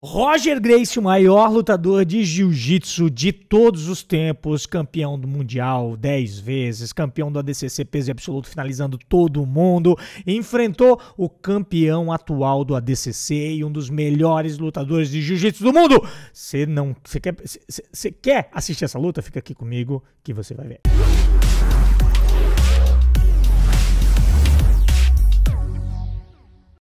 Roger Gracie, o maior lutador de jiu-jitsu de todos os tempos, campeão do mundial 10 vezes, campeão do ADCC peso absoluto, finalizando todo mundo, enfrentou o campeão atual do ADCC e um dos melhores lutadores de jiu-jitsu do mundo. Você não, você quer, quer assistir essa luta? Fica aqui comigo que você vai ver.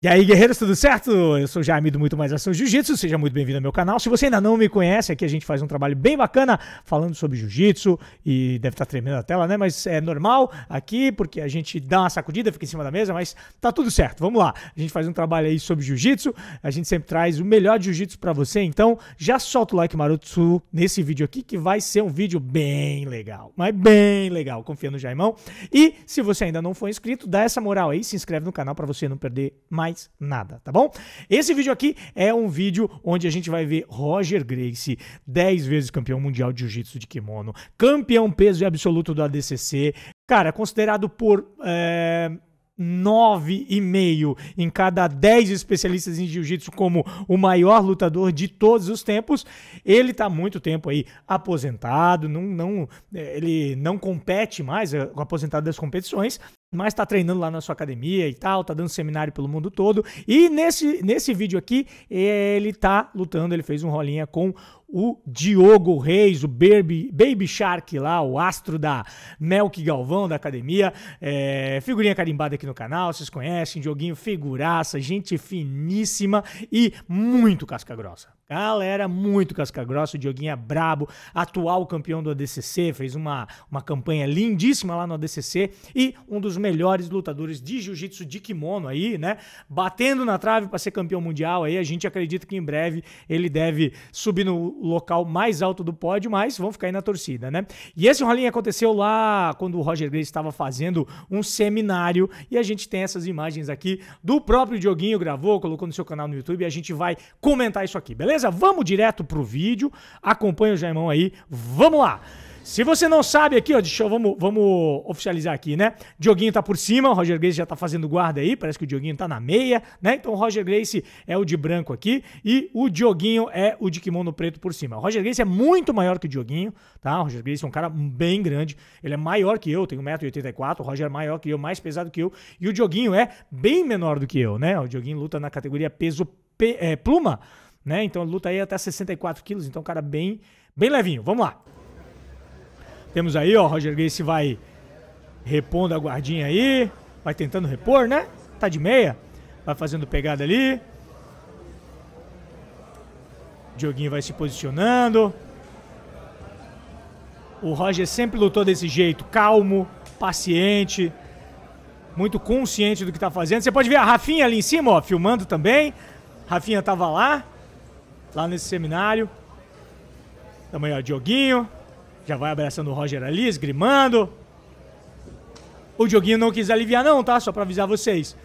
E aí, guerreiros, tudo certo? Eu sou o Jaime do Muito Mais Ação Jiu-Jitsu, seja muito bem-vindo ao meu canal. Se você ainda não me conhece, aqui a gente faz um trabalho bem bacana falando sobre jiu-jitsu e deve estar tá tremendo a tela, né? Mas é normal aqui, porque a gente dá uma sacudida, fica em cima da mesa, mas tá tudo certo, vamos lá. A gente faz um trabalho aí sobre jiu-jitsu, a gente sempre traz o melhor jiu-jitsu para você, então já solta o like maroto nesse vídeo aqui, que vai ser um vídeo bem legal, mas bem legal, confia no Jaimão. E se você ainda não for inscrito, dá essa moral aí, se inscreve no canal para você não perder mais mais nada, tá bom? Esse vídeo aqui é um vídeo onde a gente vai ver Roger Gracie, 10 vezes campeão mundial de jiu-jitsu de kimono, campeão peso absoluto do ADCC, cara, considerado por... É... Eh, 9,5 em cada 10 especialistas em jiu-jitsu como o maior lutador de todos os tempos. Ele está muito tempo aí aposentado, não, não, eh, ele não compete mais, eh, aposentado das competições, mas está treinando lá na sua academia e tal, está dando seminário pelo mundo todo. E nesse, nesse vídeo aqui, ele está lutando, ele fez um rolinha com o Diogo Reis, o Baby, Baby Shark lá, o astro da Melk Galvão da academia, é, figurinha carimbada aqui no canal, vocês conhecem, Dioguinho, figuraça, gente finíssima e muito casca grossa. Galera, muito casca grossa, o Dioguinho é brabo, atual campeão do ADCC, fez uma, uma campanha lindíssima lá no ADCC e um dos melhores lutadores de jiu-jitsu de kimono aí, né? Batendo na trave para ser campeão mundial aí, a gente acredita que em breve ele deve subir no local mais alto do pódio, mas vão ficar aí na torcida, né? E esse rolinho aconteceu lá quando o Roger Grace estava fazendo um seminário e a gente tem essas imagens aqui do próprio Dioguinho, gravou, colocou no seu canal no YouTube e a gente vai comentar isso aqui, beleza? beleza? Vamos direto pro vídeo. Acompanha o Jaimão aí. Vamos lá! Se você não sabe aqui, ó, deixa, vamos, vamos oficializar aqui, né? Dioguinho tá por cima, o Roger Grace já tá fazendo guarda aí, parece que o Dioguinho tá na meia, né? Então o Roger Grace é o de branco aqui e o Dioguinho é o de kimono preto por cima. O Roger Grace é muito maior que o Dioguinho, tá? O Roger Grace é um cara bem grande, ele é maior que eu, tem 1,84m, o Roger é maior que eu, mais pesado que eu, e o Dioguinho é bem menor do que eu, né? O Dioguinho luta na categoria peso pe, é, pluma, né? Então luta aí até 64 quilos, então cara bem, bem levinho. Vamos lá. Temos aí, ó, Roger Grace vai repondo a guardinha aí, vai tentando repor, né? Tá de meia, vai fazendo pegada ali. Dioguinho vai se posicionando. O Roger sempre lutou desse jeito, calmo, paciente, muito consciente do que tá fazendo. Você pode ver a Rafinha ali em cima, ó, filmando também. Rafinha tava lá, lá nesse seminário. Também, ó, Dioguinho. Já vai abraçando o Roger ali, esgrimando. O Dioguinho não quis aliviar, não, tá? Só pra avisar vocês.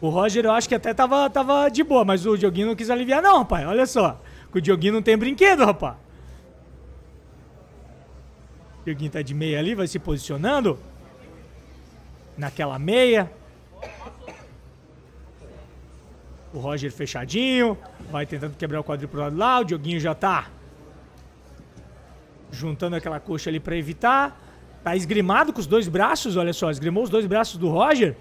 O Roger, eu acho que até tava, tava de boa, mas o Dioguinho não quis aliviar, não, rapaz. Olha só. Que o Dioguinho não tem brinquedo, rapaz. O Dioguinho tá de meia ali, vai se posicionando. Naquela meia. O Roger fechadinho, vai tentando quebrar o quadril pro lado lá. O Dioguinho já tá juntando aquela coxa ali para evitar. Tá esgrimado com os dois braços, olha só, esgrimou os dois braços do Roger.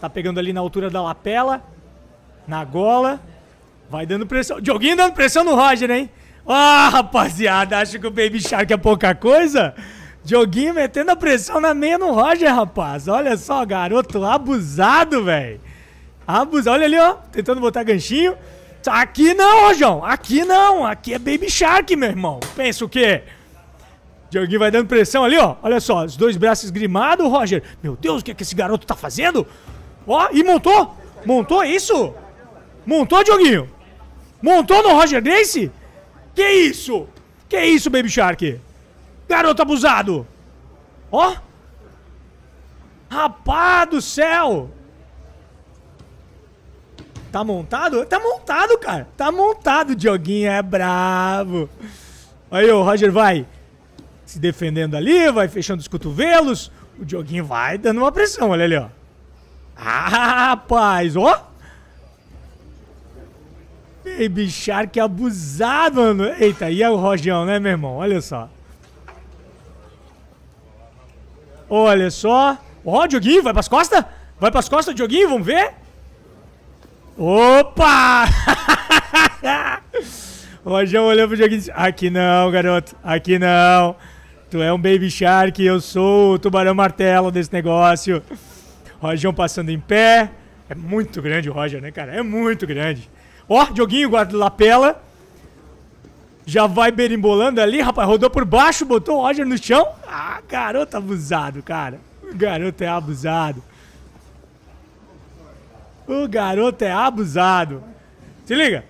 Tá pegando ali na altura da lapela, na gola. Vai dando pressão. Dioguinho dando pressão no Roger, hein? Ah, rapaziada, acho que o Baby Shark é pouca coisa? Dioguinho metendo a pressão na meia no Roger, rapaz. Olha só, garoto abusado, velho. Abusar. Olha ali, ó. Tentando botar ganchinho. Aqui não, ó, João. Aqui não. Aqui é Baby Shark, meu irmão. Pensa o quê? Dioguinho vai dando pressão ali, ó. Olha só. Os dois braços grimados, Roger. Meu Deus, o que, é que esse garoto tá fazendo? Ó, e montou. Montou isso? Montou, Dioguinho? Montou no Roger Grace? Que isso? Que isso, Baby Shark? Garoto abusado. Ó. Rapaz do céu. Tá montado? Tá montado, cara. Tá montado, Dioguinho. É bravo. Aí o Roger vai se defendendo ali, vai fechando os cotovelos. O Dioguinho vai dando uma pressão, olha ali, ó. Ah, rapaz, ó. Baby Shark abusado, mano. Eita, e é o Rojão, né, meu irmão? Olha só. Olha só. Ó, oh, Dioguinho, vai pras costas. Vai pras costas, Dioguinho, vamos ver. Opa! o Rojão olhou pro joguinho e disse: Aqui não, garoto, aqui não. Tu é um Baby Shark, eu sou o tubarão martelo desse negócio. Rojão passando em pé. É muito grande o Roger, né, cara? É muito grande. Ó, joguinho, guarda lapela. Já vai berimbolando ali, rapaz. Rodou por baixo, botou o Roger no chão. Ah, garoto abusado, cara. O garoto é abusado. O garoto é abusado. Se liga.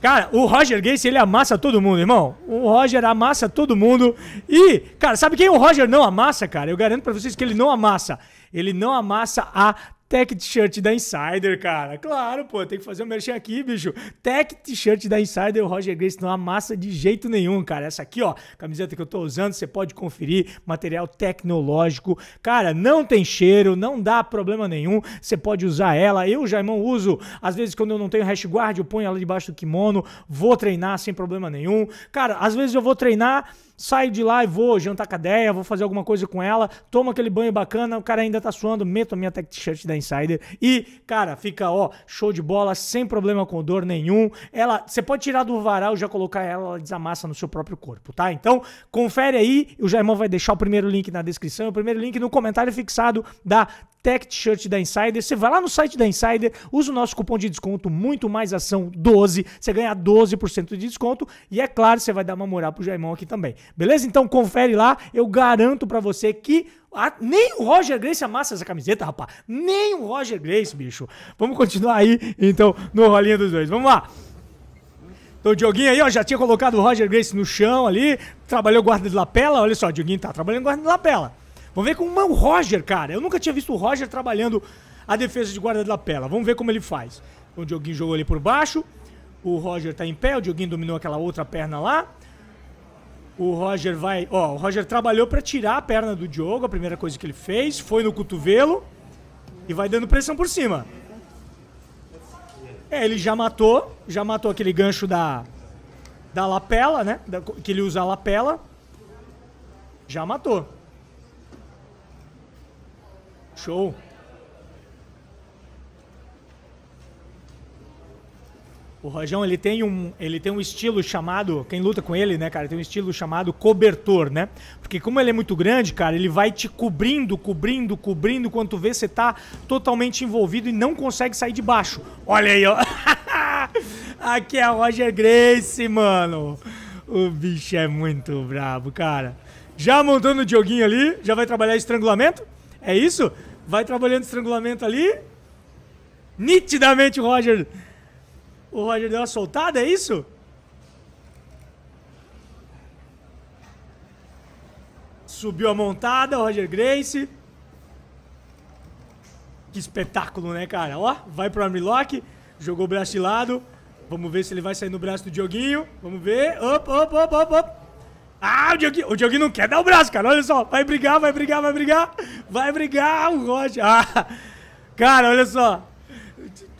Cara, o Roger Gacy, ele amassa todo mundo, irmão. O Roger amassa todo mundo. E, cara, sabe quem o Roger não amassa, cara? Eu garanto para vocês que ele não amassa. Ele não amassa a Tech T-shirt da Insider, cara. Claro, pô, tem que fazer o um merchan aqui, bicho. Tech T-shirt da Insider, o Roger Grace não amassa de jeito nenhum, cara. Essa aqui, ó, camiseta que eu tô usando, você pode conferir, material tecnológico. Cara, não tem cheiro, não dá problema nenhum, você pode usar ela. Eu, Jaimão, uso, às vezes quando eu não tenho hash guard, eu ponho ela debaixo do kimono, vou treinar sem problema nenhum. Cara, às vezes eu vou treinar saio de lá e vou jantar com a vou fazer alguma coisa com ela, tomo aquele banho bacana, o cara ainda tá suando, meto a minha tech t-shirt da Insider. E, cara, fica, ó, show de bola, sem problema com dor nenhum. Ela, você pode tirar do varal já colocar ela, ela desamassa no seu próprio corpo, tá? Então, confere aí. O Jaimão vai deixar o primeiro link na descrição, o primeiro link no comentário fixado da Tech T-shirt da Insider. Você vai lá no site da Insider, usa o nosso cupom de desconto muito mais ação 12, você ganha 12% de desconto e é claro, você vai dar uma moral pro Jaimão aqui também. Beleza? Então confere lá, eu garanto para você que ah, nem o Roger Grace amassa essa camiseta, rapaz. Nem o Roger Grace, bicho. Vamos continuar aí, então, no rolinho dos dois. Vamos lá. Então o Dioguinho aí, ó, já tinha colocado o Roger Grace no chão ali, trabalhou guarda de lapela, olha só, o Dioguinho tá trabalhando guarda de lapela. Vamos ver como é o Roger, cara. Eu nunca tinha visto o Roger trabalhando a defesa de guarda de lapela. Vamos ver como ele faz. Então, o Dioguinho jogou ali por baixo, o Roger tá em pé, o Dioguinho dominou aquela outra perna lá. O Roger vai. Ó, o Roger trabalhou para tirar a perna do Diogo, a primeira coisa que ele fez, foi no cotovelo e vai dando pressão por cima. É, ele já matou, já matou aquele gancho da da lapela, né? Da, que ele usa a lapela. Já matou. Show. O Rojão, ele tem, um, ele tem um estilo chamado, quem luta com ele, né, cara, tem um estilo chamado cobertor, né? Porque como ele é muito grande, cara, ele vai te cobrindo, cobrindo, cobrindo, quando tu vê, você tá totalmente envolvido e não consegue sair de baixo. Olha aí, ó. Aqui é a Roger Grace, mano. O bicho é muito brabo, cara. Já montando o joguinho ali, já vai trabalhar estrangulamento? É isso? Vai trabalhando estrangulamento ali. Nitidamente Roger o Roger deu uma soltada, é isso? Subiu a montada, o Roger Grace. Que espetáculo, né, cara? Ó, vai pro armlock. Jogou o braço de lado. Vamos ver se ele vai sair no braço do Dioguinho. Vamos ver. Op, op, op, op, op. Ah, o Dioguinho, o Dioguinho não quer dar o braço, cara. Olha só. Vai brigar, vai brigar, vai brigar. Vai brigar o Roger. Ah, cara, olha só.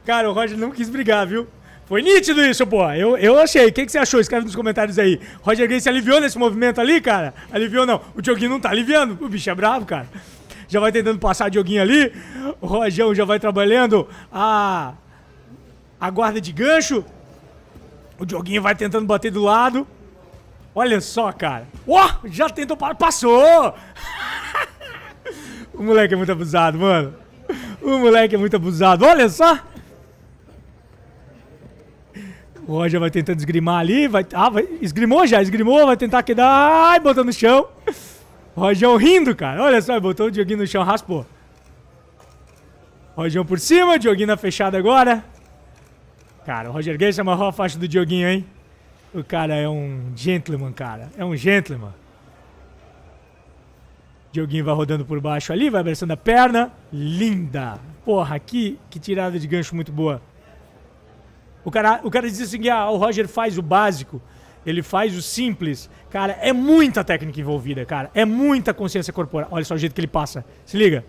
Cara, o Roger não quis brigar, viu? Foi nítido isso, pô. Eu, eu achei. O que, que você achou? Escreve nos comentários aí. Roger Gay se aliviou nesse movimento ali, cara? Aliviou não. O Dioguinho não tá aliviando. O bicho é bravo, cara. Já vai tentando passar o Dioguinho ali. O Rojão já vai trabalhando a, a guarda de gancho. O Dioguinho vai tentando bater do lado. Olha só, cara. Ó, oh, já tentou Passou! o moleque é muito abusado, mano. O moleque é muito abusado. Olha só! O Roger vai tentando esgrimar ali. Vai, ah, vai, esgrimou já, esgrimou, vai tentar quedar. Ai, botou no chão. Rojão rindo, cara. Olha só, botou o Dioguinho no chão, raspou. Rojão por cima, Dioguinho na fechada agora. Cara, o Roger Guedes amarrou a faixa do Dioguinho, hein? O cara é um gentleman, cara. É um gentleman. Dioguinho vai rodando por baixo ali, vai abraçando a perna. Linda! Porra, que, que tirada de gancho muito boa o cara, o cara diz assim que ah, o Roger faz o básico, ele faz o simples. Cara, é muita técnica envolvida, cara. É muita consciência corporal. Olha só o jeito que ele passa. Se liga.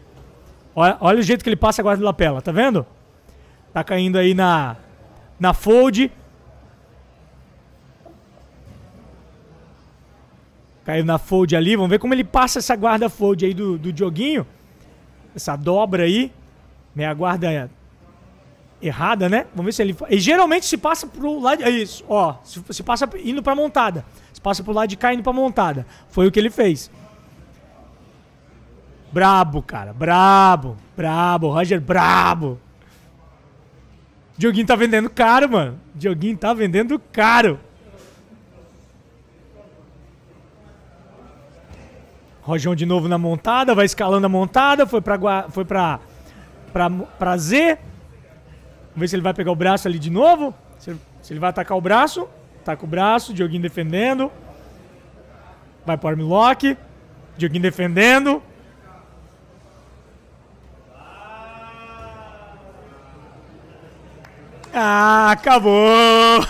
Olha, olha o jeito que ele passa agora de lapela, tá vendo? Tá caindo aí na, na fold. Caiu na fold ali. Vamos ver como ele passa essa guarda fold aí do, do joguinho. Essa dobra aí. Meia guarda errada, né? Vamos ver se ele. E geralmente se passa pro lado. É isso, ó. Se, passa indo pra montada. Se passa pro lado de cá indo pra montada. Foi o que ele fez. Brabo, cara. Brabo. Brabo. Roger, brabo. Dioguinho tá vendendo caro, mano. Dioguinho tá vendendo caro. Rojão de novo na montada, vai escalando a montada, foi pra, foi pra, pra, pra Z. Vamos ver se ele vai pegar o braço ali de novo. Se ele, se ele vai atacar o braço. Ataca tá o braço, Dioguinho defendendo. Vai pro armlock. Dioguinho defendendo. Ah, acabou!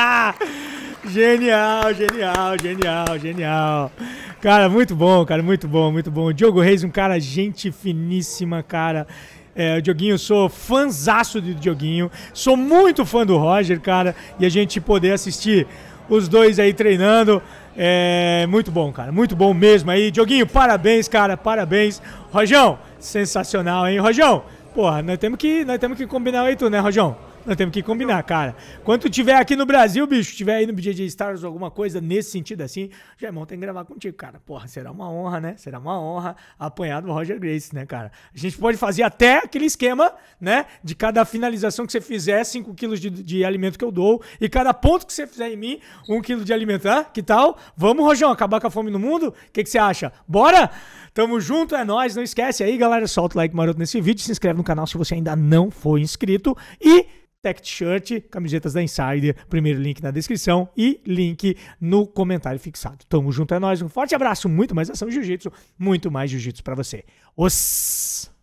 genial, genial, genial, genial. Cara, muito bom, cara, muito bom, muito bom. O Diogo Reis, um cara gente finíssima, cara. É, Dioguinho, sou fanzaço de Dioguinho. Sou muito fã do Roger, cara. E a gente poder assistir os dois aí treinando. É muito bom, cara. Muito bom mesmo aí. Dioguinho, parabéns, cara. Parabéns. Rojão, sensacional, hein, Rojão? Porra, nós temos que, nós temos que combinar aí tu, né, Rojão? Nós temos que combinar, cara. Quando tiver aqui no Brasil, bicho, tiver aí no DJ Stars ou alguma coisa nesse sentido assim, Germão é tem que gravar contigo, cara. Porra, será uma honra, né? Será uma honra apanhar do Roger Grace, né, cara? A gente pode fazer até aquele esquema, né? De cada finalização que você fizer, 5 quilos de, de alimento que eu dou. E cada ponto que você fizer em mim, 1 um quilo de alimento. Ah, que tal? Vamos, Rojão, acabar com a fome no mundo? O que, que você acha? Bora? Tamo junto, é nóis. Não esquece aí, galera. Solta o like maroto nesse vídeo. Se inscreve no canal se você ainda não for inscrito. E Tech Shirt, camisetas da Insider, primeiro link na descrição e link no comentário fixado. Tamo junto, é nóis, um forte abraço, muito mais ação jiu-jitsu, muito mais jiu-jitsu para você. Os...